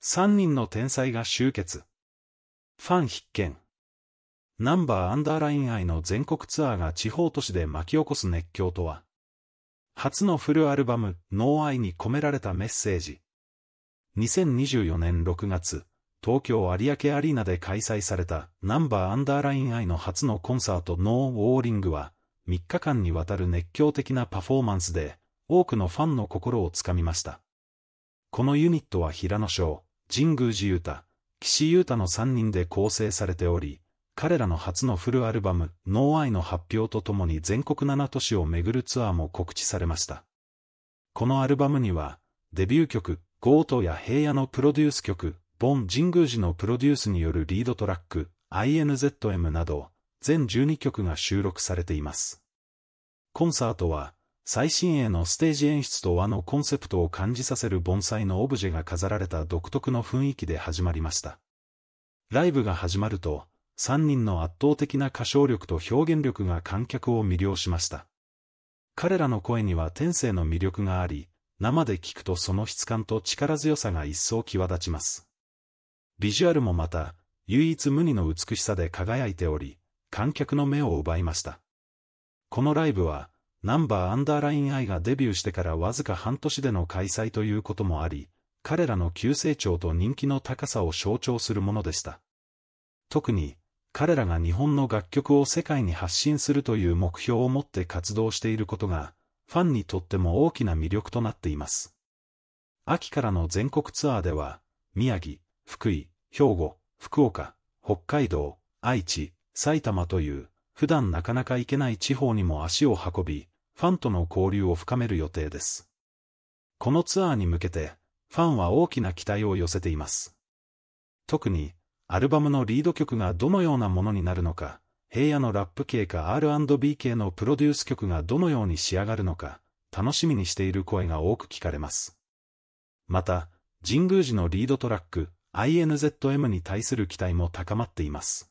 3人の天才が集結。ファン必見。ナンバーアンダーライン愛の全国ツアーが地方都市で巻き起こす熱狂とは。初のフルアルバム、ノーアイに込められたメッセージ。2024年6月、東京有明アリーナで開催されたナンバーアンダーライン愛の初のコンサートノーウォーリングは、3日間にわたる熱狂的なパフォーマンスで、多くのファンの心をつかみました。このユニットは平野翔、神宮寺優太、岸優太の3人で構成されており、彼らの初のフルアルバム、ノーアイの発表とともに全国7都市を巡るツアーも告知されました。このアルバムには、デビュー曲、ゴートや平野のプロデュース曲、ボン・神宮寺のプロデュースによるリードトラック、INZM など、全12曲が収録されています。コンサートは、最新鋭のステージ演出と和のコンセプトを感じさせる盆栽のオブジェが飾られた独特の雰囲気で始まりました。ライブが始まると、3人の圧倒的な歌唱力と表現力が観客を魅了しました。彼らの声には天性の魅力があり、生で聴くとその質感と力強さが一層際立ちます。ビジュアルもまた、唯一無二の美しさで輝いており、観客の目を奪いました。このライブは、ナンバーアンダーライン I がデビューしてからわずか半年での開催ということもあり、彼らの急成長と人気の高さを象徴するものでした。特に、彼らが日本の楽曲を世界に発信するという目標を持って活動していることが、ファンにとっても大きな魅力となっています。秋からの全国ツアーでは、宮城、福井、兵庫、福岡、北海道、愛知、埼玉という普段なかなか行けない地方にも足を運び、ファンとの交流を深める予定です。このツアーに向けて、ファンは大きな期待を寄せています。特に、アルバムのリード曲がどのようなものになるのか、平野のラップ系か R&B 系のプロデュース曲がどのように仕上がるのか、楽しみにしている声が多く聞かれます。また、神宮寺のリードトラック、INZM に対する期待も高まっています。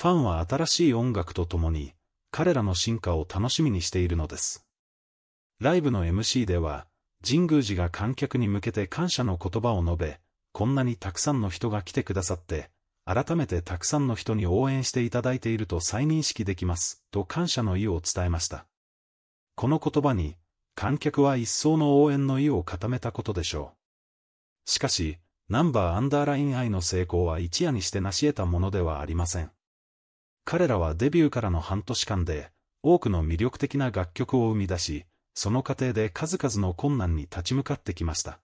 ファンは新しい音楽とともに、彼らの進化を楽しみにしているのです。ライブの MC では、神宮寺が観客に向けて感謝の言葉を述べ、こんなにたくさんの人が来てくださって、改めてたくさんの人に応援していただいていると再認識できます、と感謝の意を伝えました。この言葉に、観客は一層の応援の意を固めたことでしょう。しかし、ナンバーアンダーライン愛の成功は一夜にして成し得たものではありません。彼らはデビューからの半年間で、多くの魅力的な楽曲を生み出し、その過程で数々の困難に立ち向かってきました。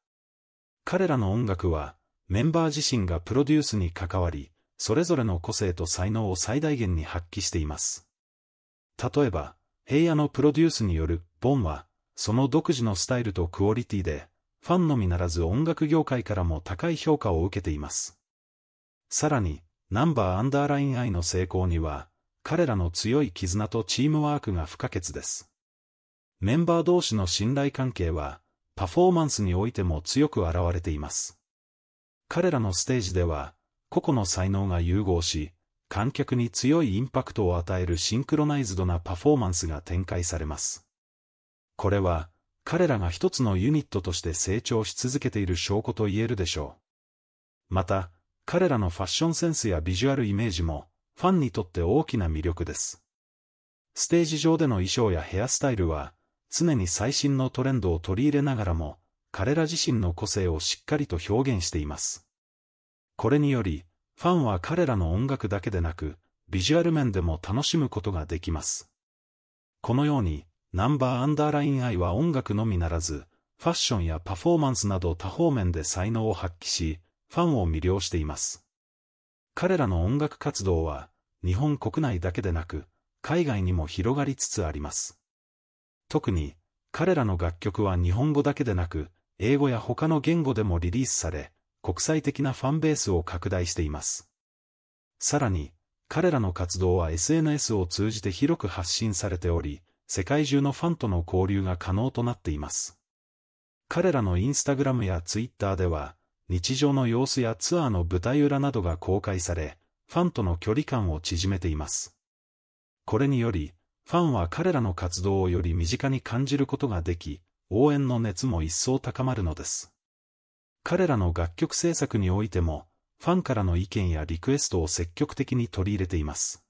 彼らの音楽は、メンバー自身がプロデュースに関わり、それぞれの個性と才能を最大限に発揮しています。例えば、平野のプロデュースによる、ボンは、その独自のスタイルとクオリティで、ファンのみならず音楽業界からも高い評価を受けています。さらに、ナンバーアンダーライン I の成功には、彼らの強い絆とチームワークが不可欠です。メンバー同士の信頼関係は、パフォーマンスにおいても強く現れています。彼らのステージでは、個々の才能が融合し、観客に強いインパクトを与えるシンクロナイズドなパフォーマンスが展開されます。これは、彼らが一つのユニットとして成長し続けている証拠と言えるでしょう。また、彼らのファッションセンスやビジュアルイメージも、ファンにとって大きな魅力です。ステージ上での衣装やヘアスタイルは、常に最新のトレンドを取り入れながらも、彼ら自身の個性をしっかりと表現しています。これにより、ファンは彼らの音楽だけでなく、ビジュアル面でも楽しむことができます。このように、ナンバーアンダーライン愛は音楽のみならず、ファッションやパフォーマンスなど多方面で才能を発揮し、ファンを魅了しています。彼らの音楽活動は、日本国内だけでなく、海外にも広がりつつあります。特に、彼らの楽曲は日本語だけでなく、英語や他の言語でもリリースされ、国際的なファンベースを拡大しています。さらに、彼らの活動は SNS を通じて広く発信されており、世界中のファンとの交流が可能となっています。彼らのインスタグラムやツイッターでは、日常の様子やツアーの舞台裏などが公開され、ファンとの距離感を縮めています。これにより、ファンは彼らの活動をより身近に感じることができ、応援の熱も一層高まるのです。彼らの楽曲制作においても、ファンからの意見やリクエストを積極的に取り入れています。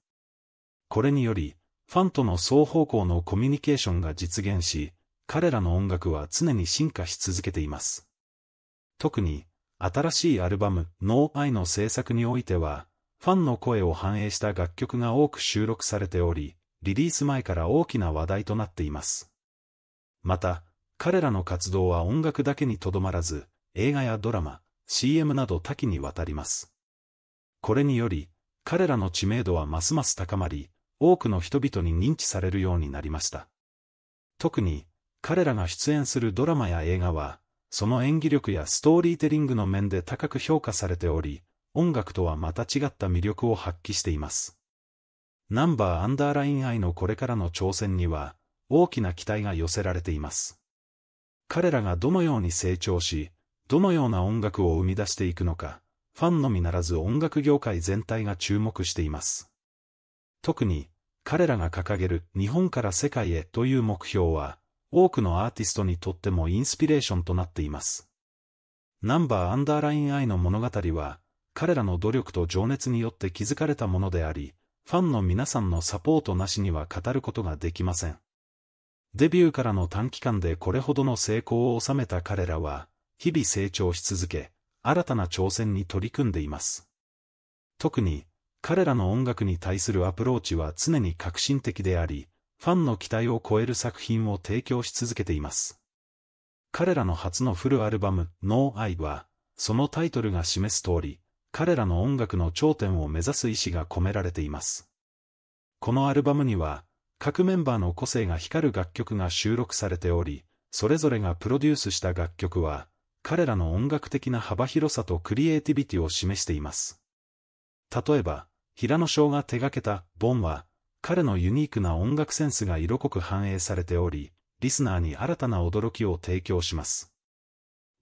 これにより、ファンとの双方向のコミュニケーションが実現し、彼らの音楽は常に進化し続けています。特に、新しいアルバム、No I の制作においては、ファンの声を反映した楽曲が多く収録されており、リリース前から大きな話題となっています。また、彼らの活動は音楽だけにとどまらず、映画やドラマ、CM など多岐にわたります。これにより、彼らの知名度はますます高まり、多くの人々に認知されるようになりました。特に、彼らが出演するドラマや映画は、その演技力やストーリーテリングの面で高く評価されており、音楽とはまた違った魅力を発揮しています。ナンバーアンダーライン愛のこれからの挑戦には、大きな期待が寄せられています。彼らがどのように成長し、どのような音楽を生み出していくのか、ファンのみならず音楽業界全体が注目しています。特に、彼らが掲げる日本から世界へという目標は、多くのアーティストにとってもインスピレーションとなっています。ナンバーアンダーラインイの物語は、彼らの努力と情熱によって築かれたものであり、ファンの皆さんのサポートなしには語ることができません。デビューからの短期間でこれほどの成功を収めた彼らは、日々成長し続け、新たな挑戦に取り組んでいます。特に、彼らの音楽に対するアプローチは常に革新的であり、ファンの期待を超える作品を提供し続けています。彼らの初のフルアルバム、No I は、そのタイトルが示す通り、彼らの音楽の頂点を目指す意志が込められています。このアルバムには、各メンバーの個性が光る楽曲が収録されており、それぞれがプロデュースした楽曲は、彼らの音楽的な幅広さとクリエイティビティを示しています。例えば、平野翔が手掛けた、ボンは、彼のユニークな音楽センスが色濃く反映されており、リスナーに新たな驚きを提供します。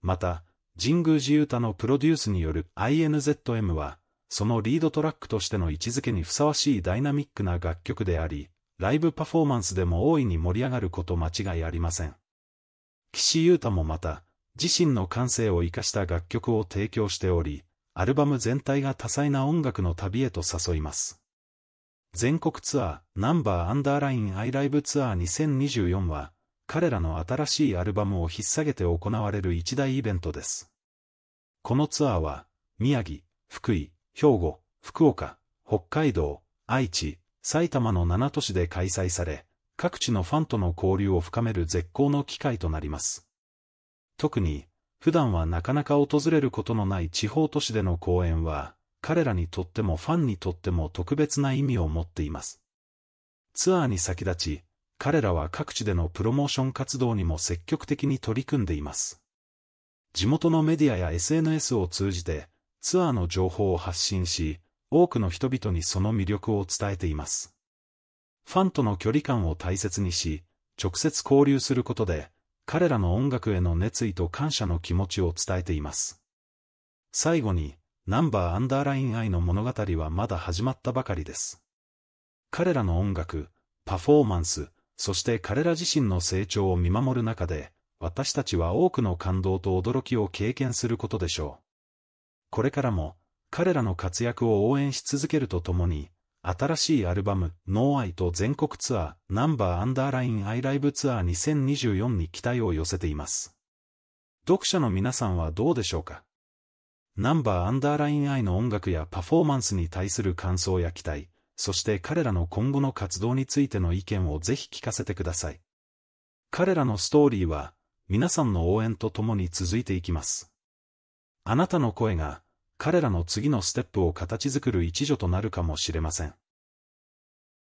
また、神宮寺太のプロデュースによる INZM は、そのリードトラックとしての位置づけにふさわしいダイナミックな楽曲であり、ライブパフォーマンスでも大いに盛り上がること間違いありません。岸優太もまた、自身の感性を活かした楽曲を提供しており、アルバム全体が多彩な音楽の旅へと誘います。全国ツアー、ナンバーアンダーラインアイライブツアー2024は、彼らの新しいアルバムを引っ提げて行われる一大イベントです。このツアーは、宮城、福井、兵庫、福岡、北海道、愛知、埼玉の7都市で開催され、各地のファンとの交流を深める絶好の機会となります。特に、普段はなかなか訪れることのない地方都市での公演は、彼らにとってもファンにとっても特別な意味を持っています。ツアーに先立ち、彼らは各地でのプロモーション活動にも積極的に取り組んでいます。地元のメディアや SNS を通じて、ツアーの情報を発信し、多くの人々にその魅力を伝えています。ファンとの距離感を大切にし、直接交流することで、彼らの音楽への熱意と感謝の気持ちを伝えています。最後に、ナンバーアンダーライン愛の物語はまだ始まったばかりです。彼らの音楽、パフォーマンス、そして彼ら自身の成長を見守る中で、私たちは多くの感動と驚きを経験することでしょう。これからも、彼らの活躍を応援し続けるとともに、新しいアルバム、ノーアイと全国ツアー、ナンバーアンダーラインアイライブツアー2024に期待を寄せています。読者の皆さんはどうでしょうかナンバーアンダーライン I の音楽やパフォーマンスに対する感想や期待、そして彼らの今後の活動についての意見をぜひ聞かせてください。彼らのストーリーは、皆さんの応援とともに続いていきます。あなたの声が、彼らの次のステップを形作る一助となるかもしれません。